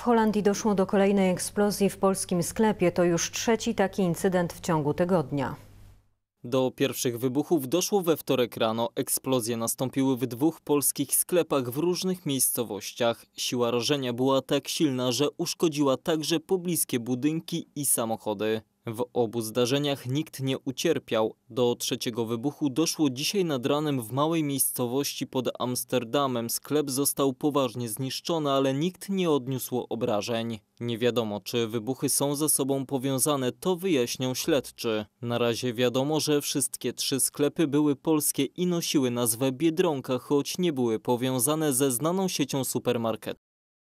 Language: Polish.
W Holandii doszło do kolejnej eksplozji w polskim sklepie. To już trzeci taki incydent w ciągu tygodnia. Do pierwszych wybuchów doszło we wtorek rano. Eksplozje nastąpiły w dwóch polskich sklepach w różnych miejscowościach. Siła rażenia była tak silna, że uszkodziła także pobliskie budynki i samochody. W obu zdarzeniach nikt nie ucierpiał. Do trzeciego wybuchu doszło dzisiaj nad ranem w małej miejscowości pod Amsterdamem. Sklep został poważnie zniszczony, ale nikt nie odniósł obrażeń. Nie wiadomo, czy wybuchy są ze sobą powiązane, to wyjaśnią śledczy. Na razie wiadomo, że wszystkie trzy sklepy były polskie i nosiły nazwę Biedronka, choć nie były powiązane ze znaną siecią supermarketów.